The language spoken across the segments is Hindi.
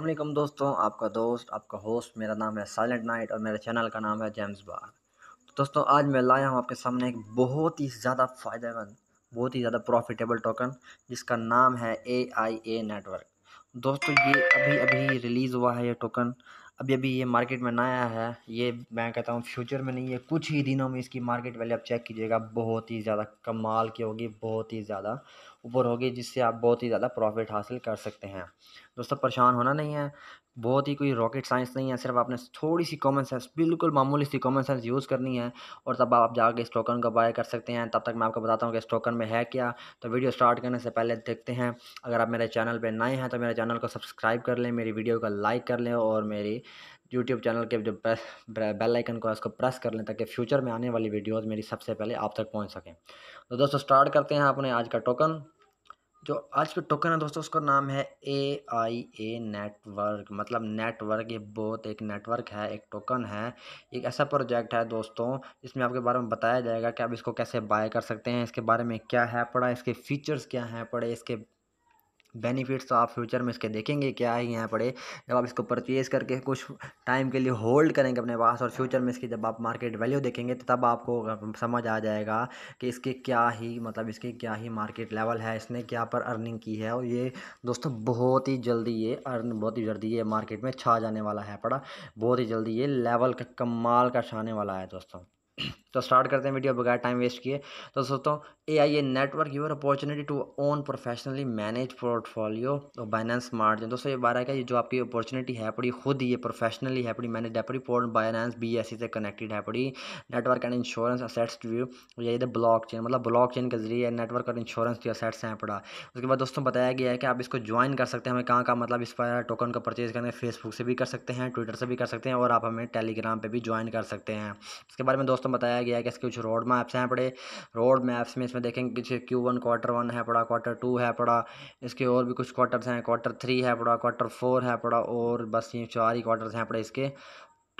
अल्लाम दोस्तों आपका दोस्त आपका होस्ट मेरा नाम है साइलेंट नाइट और मेरे चैनल का नाम है जेम्स बार तो दोस्तों आज मैं लाया हूँ आपके सामने एक बहुत ही ज़्यादा फ़ायदेमंद बहुत ही ज़्यादा प्रॉफिटेबल टोकन जिसका नाम है ए आई ए नेटवर्क दोस्तों ये अभी अभी रिलीज़ हुआ है ये टोकन अभी अभी ये मार्केट में नया है ये मैं कहता हूँ फ्यूचर में नहीं है कुछ ही दिनों में इसकी मार्केट वैल्यू आप चेक कीजिएगा बहुत ही ज़्यादा कमाल की होगी बहुत ही ज़्यादा ऊपर होगी जिससे आप बहुत ही ज़्यादा प्रॉफिट हासिल कर सकते हैं दोस्तों परेशान होना नहीं है बहुत ही कोई रॉकेट साइंस नहीं है सिर्फ आपने थोड़ी सी कॉमन सेंस बिल्कुल मामूली सी कॉमन सेंस यूज़ करनी है और तब आप जाकर इस टोकन को बाय कर सकते हैं तब तक मैं आपको बताता हूँ कि इस टोकन में है क्या तो वीडियो स्टार्ट करने से पहले देखते हैं अगर आप मेरे चैनल पर नए हैं तो मेरे चैनल को सब्सक्राइब कर लें मेरी वीडियो को लाइक कर लें और मेरी यूट्यूब चैनल के जो बेल आइकन को उसको प्रेस कर लें ताकि फ्यूचर में आने वाली वीडियोज मेरी सबसे पहले आप तक पहुँच सकें तो दोस्तों स्टार्ट करते हैं अपने आज का टोकन जो आज का टोकन है दोस्तों उसका नाम है ए आई ए नेटवर्क मतलब नेटवर्क ये बहुत एक नेटवर्क है एक टोकन है एक ऐसा प्रोजेक्ट है दोस्तों इसमें आपके बारे में बताया जाएगा कि आप इसको कैसे बाय कर सकते हैं इसके बारे में क्या है पड़ा इसके फीचर्स क्या हैं पड़े इसके बेनिफिट्स तो आप फ्यूचर में इसके देखेंगे क्या है यहाँ पड़े जब आप इसको परचेज़ करके कुछ टाइम के लिए होल्ड करेंगे अपने पास और फ्यूचर में इसकी जब आप मार्केट वैल्यू देखेंगे तो तब आपको समझ आ जाएगा कि इसके क्या ही मतलब इसके क्या ही मार्केट लेवल है इसने क्या पर अर्निंग की है और ये दोस्तों बहुत ही जल्दी ये अर्न बहुत ही जल्दी ये मार्केट में छा जाने वाला है पड़ा बहुत ही जल्दी ये लेवल का कमाल का छाने वाला है दोस्तों तो स्टार्ट करते हैं वीडियो बगैर टाइम वेस्ट किए तो दोस्तों A I A network your opportunity to own professionally manage portfolio और बाइनेंस मार्जिन दोस्तों ये बारह का ये जो आपकी अपॉर्चुनिटी है पड़ी खुद ये प्रोफेशनली है अपनी मैनेज है बाइनेंस बी एस सी से कनेक्टेड है पड़ी network and insurance assets view या इधर ब्लॉक चेन मतलब ब्लॉक चेन के जरिए नेटवर्क और इंश्योरेंस की असेट्स हैं अपना उसके बाद दोस्तों बताया गया है कि आप इसको ज्वाइन कर सकते हैं हमें कहाँ कहाँ मतलब इस पर टोकन का परचेज करने फेसबुक से भी कर सकते हैं ट्विटर से भी कर सकते हैं और आप हमें टेलीग्राम पर भी ज्वाइन कर सकते हैं उसके बारे में दोस्तों बताया बताया गया है कि इसके कुछ रोड मैप्स हैं पड़े रोड मैप्स में इसमें देखेंगे पीछे क्यू वन क्वार्टर वन है पड़ा क्वार्टर टू है पड़ा इसके और भी कुछ क्वार्टर्स हैं क्वार्टर थ्री है पड़ा क्वार्टर फोर है पड़ा और बस ये चार ही क्वार्टर्स हैं पड़े इसके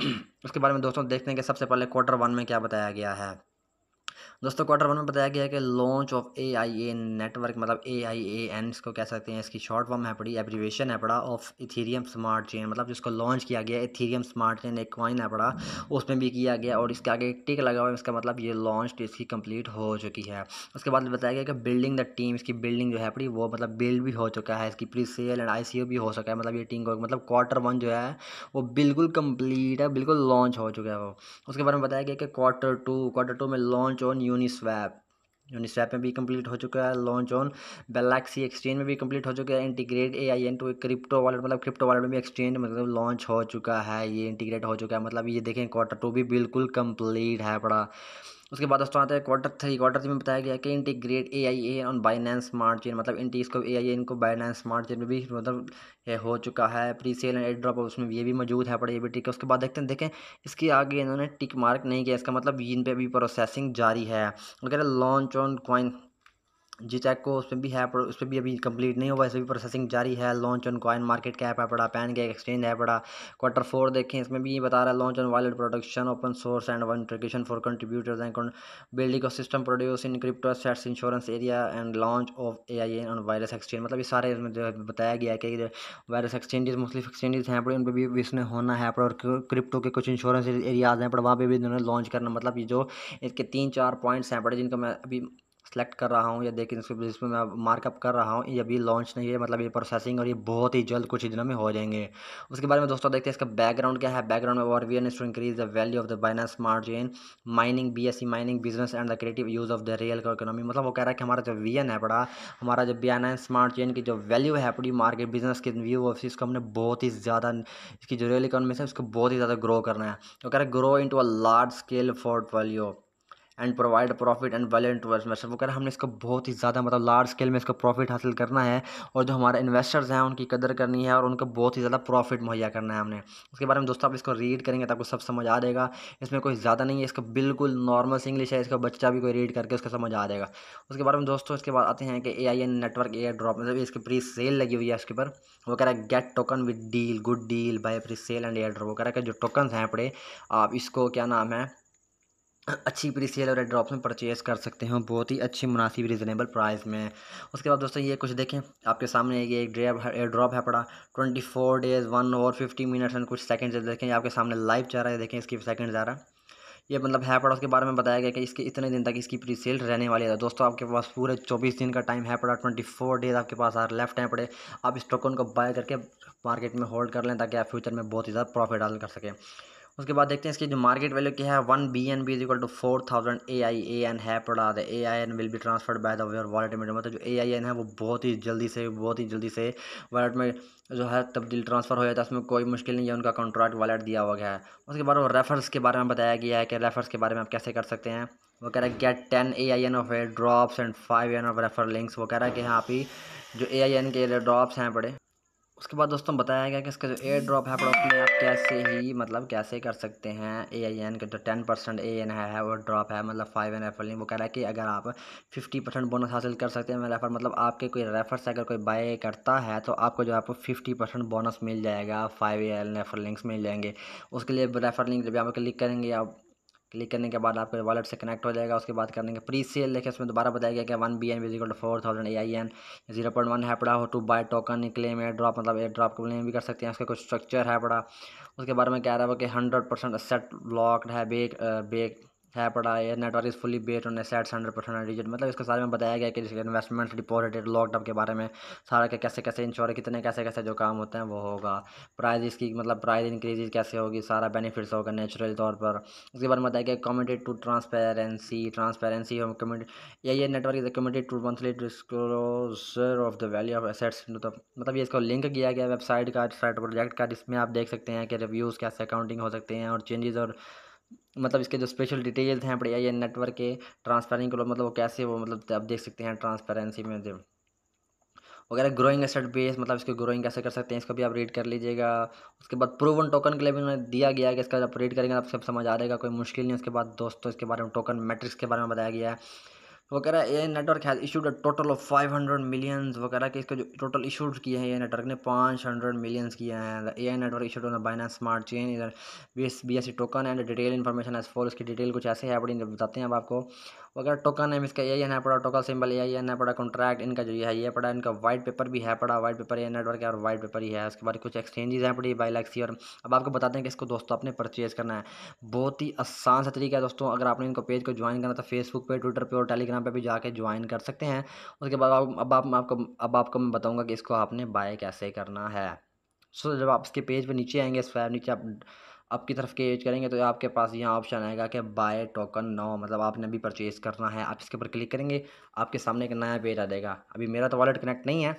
उसके बारे में दोस्तों देखते हैं कि सबसे पहले क्वार्टर वन में क्या बताया गया है दोस्तों क्वार्टर वन में बताया गया है कि launch of A I A network मतलब ए आई ए एन इसको कह सकते हैं इसकी शॉर्ट फॉर्म है पड़ी एब्रीवेशन है पड़ा ऑफ इथीरियम स्मार्ट चेन मतलब जिसको लॉन्च किया गया इथीरियम स्मार्ट चेन एक क्वाइन है पड़ा उसमें भी किया गया और इसके आगे टिक लगा हुआ है इसका मतलब ये लॉन्च इसकी कंप्लीट हो चुकी है उसके बाद बताया गया कि बिल्डिंग द टीम इसकी बिल्डिंग जो है पड़ी वो मतलब बिल्ड भी हो चुका है इसकी प्री सेल एंड आई भी हो सका है मतलब ये टीम को मतलब क्वार्टर वन जो है वो बिल्कुल कंप्लीट है बिल्कुल लॉन्च हो चुका है वो उसके बारे में बताया गया कि क्वार्टर टू क्वार्टर टू में लॉन्च ऑन यूनिस्वैप यूनिस्वैप में भी कंप्लीट हो चुका है लॉन्च ऑन गैलेक्सी एक्सचेंज में भी कंप्लीट हो चुका है integrate A I N to crypto wallet मतलब क्रिप्टो वॉलेट में भी एक्सचेंज मतलब लॉन्च हो चुका है ये इंटीग्रेट हो चुका है मतलब ये देखें क्वार्टर टू भी बिल्कुल कंप्लीट है बड़ा उसके बाद दोस्तों आते हैं क्वार्टर थ्री क्वार्टर थ्री में बताया गया कि integrate A I A on Binance smart chain मतलब इंटी इसको ए आई ए इनको बाइनेंस स्मार्ट चेन में भी मतलब हो चुका है प्री सेल एंड एड्रॉप उसमें ये भी मौजूद है पड़े ये भी ठीक है उसके बाद देखते हैं देखें इसके आगे इन्होंने टिक मार्क नहीं किया इसका मतलब इन पर अभी प्रोसेसिंग जारी है वगैरह launch on CoinGecko उसमें भी है पर उस पर भी अभी कंप्लीट नहीं हुआ इसमें भी प्रोसेसिंग जारी है launch on CoinMarketCap है पड़ा पैन गैक एक्सचेंज है पड़ा क्वार्टर फोर देखें इसमें भी ये बता रहा है launch on wallet production open source and one ट्रिकेशन for contributors and building of system produce in crypto sets insurance area and launch of A I N on various exchange मतलब ये सारे इसमें जो है बताया गया है कि वायरस एक्सचेंजेस मुस्लिम एक्सचेंजेस हैं पर उन पर भी इसमें होना है पर और क्रिप्टो के कुछ इंश्योरेंस एरियाज हैं पर वहाँ पर भी इन्होंने लॉन्च करना मतलब ये जो इसके तीन चार पॉइंट्स हैं पड़े जिनको मैं अभी सेलेक्ट कर रहा हूँ या देख जिसमें मैं मार्कअप कर रहा हूँ ये अभी लॉन्च नहीं है मतलब ये प्रोसेसिंग और ये बहुत ही जल्द कुछ ही दिनों में हो जाएंगे उसके बारे में दोस्तों देखते हैं इसका बैकग्राउंड क्या है बैकग्राउंड में और we N to increase the value of the Binance margin mining B C mining business and the creative use of the real economy मतलब वो कह रहा है कि हमारा जो वी एन है बड़ा हमारा जो बाइनेंस स्मार्ट चेन की जो वैल्यू है अपनी मार्केट बिजनेस के व्यू ऑफ इसको हमने बहुत ही ज़्यादा इसकी जो रियल इकोनॉमी है उसको बहुत ही ज़्यादा ग्रो करना है वो कह रहा है grow into a large scale value and provide profit and well and towards मतलब वगैरह हमने इसको बहुत ही ज़्यादा मतलब लार्ज स्केल में इसका प्रॉफिट हासिल करना है और जो हमारे इन्वेस्टर्स हैं उनकी कदर करनी है और उनको बहुत ही ज़्यादा प्रॉफिट मुहैया करना है हमने उसके बारे में दोस्तों आप इसको रीड करेंगे तो आपको सब समझ आ जाएगा इसमें कोई ज़्यादा नहीं है इसका बिल्कुल नॉर्मल इंग्लिश है इसका बच्चा भी कोई रीड करके उसका समझ आ जाएगा उसके बारे में दोस्तों इसके बाद आते हैं कि A I N network air drop मतलब इसकी प्री सेल लगी हुई है इसके ऊपर वो कह रहा है get token with deal good deal by presale and airdrop वो कह रहा है कि जो टोकन हैं अपने आप इसको क्या नाम है अच्छी प्री सेल और ड्रॉप्स में परचेज़ कर सकते हो बहुत ही अच्छी मुनासिब रिजनेबल प्राइस में उसके बाद दोस्तों ये कुछ देखें आपके सामने ये एक ड्रेप एयर ड्रॉप है पड़ा ट्वेंटी फोर डेज़ वन और फिफ्टी मिनट्स एंड कुछ सेकंड देखें आपके सामने लाइव जा रहा है देखें इसकी सेकंड जा रहा है ये मतलब है पड़ा उसके बारे में बताया गया कि इसके इतने दिन तक इसकी प्री सेल रहने वाली है दोस्तों आपके पास पूरे चौबीस दिन का टाइम है पड़ा ट्वेंटी फोर डेज़ आपके पास आर लेफ्ट हैं पड़े आप इस टोकन को बाय करके मार्केट में होल्ड कर लें ताकि आप फ्यूचर में बहुत ही ज़्यादा प्रॉफिट डाल कर सकें उसके बाद देखते हैं इसकी जो मार्केट वैल्यू क्या है one B N B is equal to four thousand A I A N है पड़ा the A I N will be transferred by the where wallet में मतलब जो ए आई एन है वो बहुत ही जल्दी से बहुत ही जल्दी से वॉलेट में जो है तब्दील ट्रांसफ़र हो जाता है उसमें कोई मुश्किल नहीं है उनका कॉन्ट्रैक्ट वॉलेट दिया हुआ है उसके बाद वो रेफर्स के बारे में बताया गया है कि रेफर्स के बारे में आप कैसे कर सकते हैं वो कह रहा है get ten A I N of a drops and five N of refer links वो कह रहा है कि यहाँ पे जो ए आई एन के ड्रॉप्स हैं बड़े उसके बाद दोस्तों बताया गया कि इसका जो एयर ड्रॉप है प्रोडक्ट में आप कैसे ही मतलब कैसे कर सकते हैं ए आई एन का जो टेन परसेंट ए एन है वो ड्रॉप है मतलब फाइव एन रेफर लिंक वो कह रहा है कि अगर आप फिफ्टी परसेंट बोनस हासिल कर सकते हैं रेफर मतलब आपके कोई रेफर से अगर कोई बाय करता है तो आपको जो है आपको फिफ्टी परसेंट बोनस मिल जाएगा five A N refer links मिल जाएंगे उसके लिए रेफर लिंक जब आप क्लिक करेंगे आप क्लिक करने के बाद आपके वॉलेट से कनेक्ट हो जाएगा उसके बाद करने के प्री सेल देखिए इसमें दोबारा बताया गया कि one B N two four thousand A I N zero point one है पड़ा हो to buy token claim air drop मतलब एयर ड्रॉप क्लेम भी कर सकते हैं उसका कुछ स्ट्रक्चर है पड़ा उसके बारे में कह रहा है वो कि हंड्रेड परसेंट सेट लॉकड है बेक बेक uh, है पड़ा है network is fully based on assets hundred percent digit मतलब इसके सारे में बताया गया कि जैसे इन्वेस्टमेंट डिपॉजिट लॉकडाउन के बारे में सारा के कैसे कैसे इंश्योर कितने कैसे कैसे जो काम होते हैं वो होगा प्राइज इसकी मतलब प्राइज इंक्रीज कैसे होगी सारा बेनिफिट्स होगा नेचुरल तौर पर उसके बारे में बताया गया कमिटेड टू ट्रांसपेरेंसी ट्रांसपेरेंसी या ये network is committed to monthly disclosure of the value of assets मतलब ये इसको लिंक किया गया वेबसाइट का साइट प्रोजेक्ट का जिसमें आप देख सकते हैं कि रिव्यूज़ कैसे अकाउंटिंग हो सकते हैं और चेंजेस और मतलब इसके जो स्पेशल डिटेल्स हैं बढ़िया ये नेटवर्क के को मतलब वो कैसे वो मतलब आप देख सकते हैं ट्रांसपेरेंसी में जो वगैरह ग्रोइंग एसेट बेस मतलब इसके ग्रोइंग कैसे कर सकते हैं इसका भी आप रीड कर लीजिएगा उसके बाद प्रूवन टोकन के लिए भी उन्होंने दिया गया है कि इसका आप रीड करेंगे आप सब समझ आ जाएगा कोई मुश्किल नहीं उसके बाद दोस्तों इसके बारे में टोकन मैट्रिक्स के बारे में बताया गया है वगैरह ये network has issued a total of five hundred millions वगैरह के इसका जो टोटल इशूड किए हैं ये नेटवर्क ने पाँच हंड्रेड मिलियंस किए हैं the A I network issued on Binance smart chain इधर B S B S C token and detail information as for इसकी डिटेल कुछ ऐसे है अपनी बताते हैं अब आपको वगैरह टोकन है इसका ए आई है पड़ा टोकन सिंबल ए आई है पड़ा कॉन्ट्रैक्ट इनका जो है ये पड़ा इनका वाइट पेपर भी है पड़ा वाइट पेपर ये नेटवर्क है और वाइट पेपर ही है उसके बाद कुछ एक्सचेंजेस हैं पड़ी बाइलैक्सी और अब आपको बताते हैं कि इसको दोस्तों अपने परचेज करना है बहुत ही आसान सा तरीका है दोस्तों अगर आपने इनको पेज को ज्वाइन करना तो फेसबुक पर ट्विटर पर और टेलीग्राम इंस्टाग्राम पे भी जाके ज्वाइन कर सकते हैं उसके बाद आप, अब आप आपको अब आपको मैं बताऊँगा कि इसको आपने बाय कैसे करना है सो जब आप इसके पेज पर पे नीचे आएंगे स्वैप नीचे आप अप की तरफ के एज करेंगे तो आपके पास यहाँ ऑप्शन आएगा कि बाय टोकन नो मतलब आपने अभी परचेज़ करना है आप इसके ऊपर क्लिक करेंगे आपके सामने एक नया पेज आ जाएगा अभी मेरा तो वॉलेट कनेक्ट नहीं है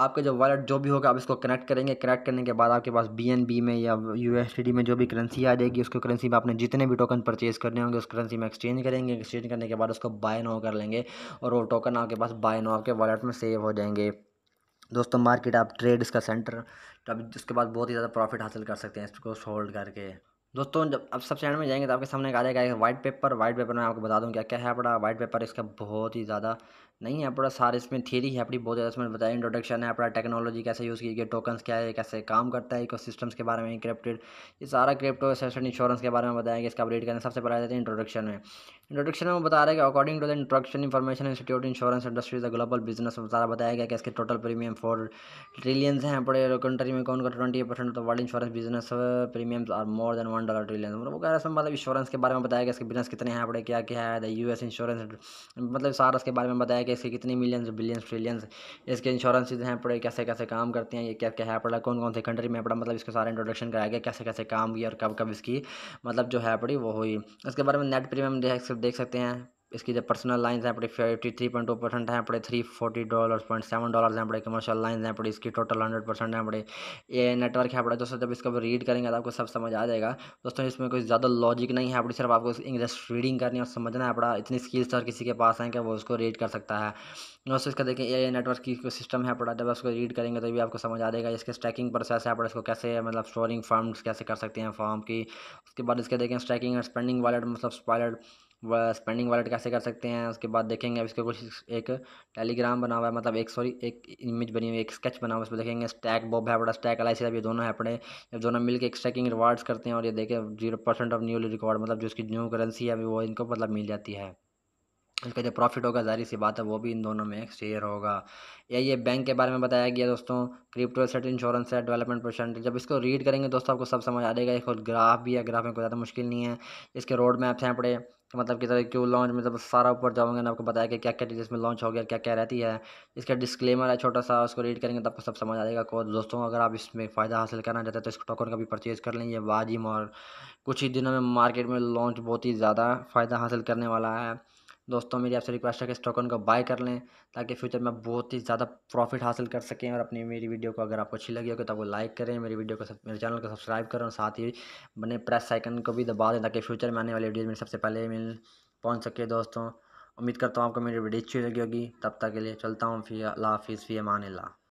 आपका जो वॉलेट जो भी होगा आप इसको कनेक्ट करेंगे कनेक्ट करने के बाद आपके पास बी में या यू में जो भी करेंसी आ जाएगी उसको करेंसी में आपने जितने भी टोकन परचेज़ करने होंगे उस करेंसी में एक्सचेंज करेंगे एक्सचेंज करने के बाद उसको बाय नो कर लेंगे और वो टोकन आपके पास बाय नो आपके वॉलेट में सेव हो जाएंगे दोस्तों मार्केट आप ट्रेड इसका सेंटर तब उसके बाद बहुत ही ज़्यादा प्रॉफिट हासिल कर सकते हैं इसको होल्ड करके दोस्तों जब आप सब चैनल में जाएंगे तो आपके सामने आ जाएगा वाइट पेपर वाइट पेपर में आपको बता दूं क्या क्या है अपना वाइट पेपर इसका बहुत ही ज़्यादा नहीं है अपना सारे इसमें थ्योरी है अपनी बहुत ज़्यादा इसमें बताया इंट्रोडक्शन है अपना टेक्नोलॉजी कैसे यूज़ की गई टोकन्स क्या है कैसे काम करता है इको सिस्टम्स के बारे में क्रिप्टेड ये सारा क्रिप्टो सेशन इंश्योरेंस के बारे में बताया गया इसका अपडेट करने सबसे पहले जाते हैं इंट्रोडक्शन में इंट्रोडक्शन में बता रहे हैं according to the introduction information institute insurance industry the global business में सारा बताया गया कि इसके टोटल प्रीमियम फोर ट्रिलियंस हैं अपने कंट्री में कौन का twenty percent world insurance business premiums are more than one thousand dollar trillion वो कह इसमें मतलब इंश्योरेंस के बारे में बताया गया इसके बिजनेस कितने हैं बड़े क्या क्या है यू एस इंश्योरेंस मतलब सारा इसके बारे में बताया गया इसके कितने मिलियंस बिलियंस ट्रिलियंस इसके इंश्योरेंस हैं पड़े कैसे कैसे काम करते हैं ये क्या क्या है पड़ा कौन कौन से कंट्री में पड़ा मतलब इसके सारा इंट्रोडक्शन कराया गया कैसे कैसे काम किया और कब कब इसकी मतलब जो है पड़ी वो हुई इसके बारे में नेट प्रीमियम देख सकते हैं इसकी जो पर्सनल लाइन्स हैं अपने fifty three point two percent है अपने three forty dollar point seven dollar हैं अपने कमर्शियल लाइन्स हैं अपने इसकी टोटल हंड्रेड परसेंट है अपने ये नेटवर्क है अपने दोस्तों जब इसको रीड करेंगे तो आपको सब समझ आ जाएगा दोस्तों इसमें कोई ज़्यादा लॉजिक नहीं है अपनी सिर्फ आपको इंग्लिश रीडिंग करनी और समझना है अपना इतनी स्किल्स और तो किसी के पास हैं कि वो उसको रीड कर सकता है दोस्तों इसका देखिए ए नेटवर्क की सिस्टम है अपना जब उसको रीड करेंगे तो भी आपको समझ आ जाएगा इसके स्ट्रैकिंग प्रोसेस है अपने इसको कैसे मतलब स्टोरिंग फॉर्म्स कैसे कर सकते हैं फॉर्म की उसके बाद इसके देखें स्ट्रैकिंग एंड स्पेंडिंग वॉलेट मतलब वॉलेट व स्पेंडिंग वॉलेट कैसे कर सकते हैं उसके बाद देखेंगे अब इसके कुछ एक टेलीग्राम बना हुआ है मतलब एक सॉरी एक इमेज बनी हुई है एक स्केच बना हुआ है उसमें देखेंगे स्टैक बॉब है बड़ा स्टैक एल आई ये दोनों है अपने जब दोनों मिलकर एक स्टैकिंग रिवार्ड्स करते हैं और ये देखें zero percent of newly record मतलब जो इसकी न्यू करेंसी है वो इनको मतलब मिल जाती है इसका जो प्रॉफिट होगा जाहिर सी बात है वो भी इन दोनों में शेयर होगा या ये बैंक के बारे में बताया गया दोस्तों क्रिप्टो सेट इंश्योरेंस है डेवलपमेंट परसेंट जब इसको रीड करेंगे दोस्तों आपको सब समझ आ जाएगा एक और ग्राफ भी है ग्राफ में कोई ज़्यादा मुश्किल नहीं है इसके रोड मैप्स हैं अपने कि मतलब क्यों लॉन्च मतलब सारा ऊपर जाओगे ना आपको बताया कि क्या क्या चीज़ इसमें लॉन्च हो गया क्या क्या रहती है इसका डिस्क्लेमर है छोटा सा उसको रीड करेंगे तो आपको सब समझ आ जाएगा को दोस्तों अगर आप इसमें फ़ायदा हासिल करना चाहते हैं तो इस टोकन का भी परचेज़ कर लेंगे वाजिम और कुछ ही दिनों में मार्केट में लॉन्च बहुत ही ज़्यादा फ़ायदा हासिल करने वाला है दोस्तों मेरी आपसे रिक्वेस्ट है कि स्टॉक को बाय कर लें ताकि फ्यूचर में बहुत ही ज़्यादा प्रॉफिट हासिल कर सकें और अपनी मेरी वीडियो को अगर आपको अच्छी लगी होगी तो वो लाइक करें मेरी वीडियो को सब, मेरे चैनल को सब्सक्राइब करें और साथ ही बने प्रेस साइकन को भी दबा दें ताकि फ्यूचर में आने वाली वीडियो में सबसे पहले मिल पहुँच सके दोस्तों उम्मीद करता हूँ आपको मेरी वीडियो अच्छी लगी होगी तब तक के लिए चलता हूँ फी अल्लाह हाफिज़ फ़ी अमान ला